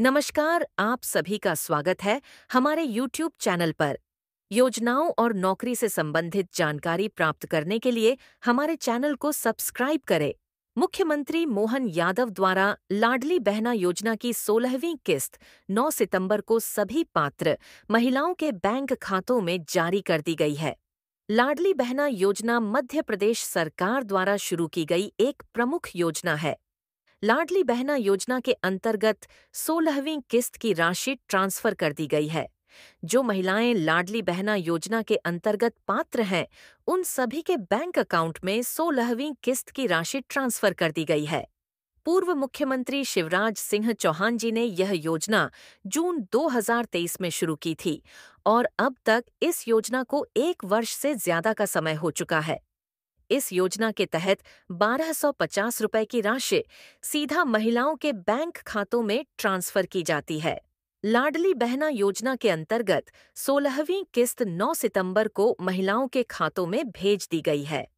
नमस्कार आप सभी का स्वागत है हमारे YouTube चैनल पर योजनाओं और नौकरी से संबंधित जानकारी प्राप्त करने के लिए हमारे चैनल को सब्सक्राइब करें मुख्यमंत्री मोहन यादव द्वारा लाडली बहना योजना की सोलहवीं किस्त 9 सितंबर को सभी पात्र महिलाओं के बैंक खातों में जारी कर दी गई है लाडली बहना योजना मध्य प्रदेश सरकार द्वारा शुरू की गई एक प्रमुख योजना है लाडली बहना योजना के अंतर्गत सोलहवीं किस्त की राशि ट्रांसफर कर दी गई है जो महिलाएं लाडली बहना योजना के अंतर्गत पात्र हैं उन सभी के बैंक अकाउंट में सोलहवीं किस्त की राशि ट्रांसफर कर दी गई है पूर्व मुख्यमंत्री शिवराज सिंह चौहान जी ने यह योजना जून 2023 में शुरू की थी और अब तक इस योजना को एक वर्ष से ज्यादा का समय हो चुका है इस योजना के तहत बारह सौ पचास रुपये की राशि सीधा महिलाओं के बैंक खातों में ट्रांसफर की जाती है लाडली बहना योजना के अंतर्गत सोलहवीं किस्त 9 सितंबर को महिलाओं के खातों में भेज दी गई है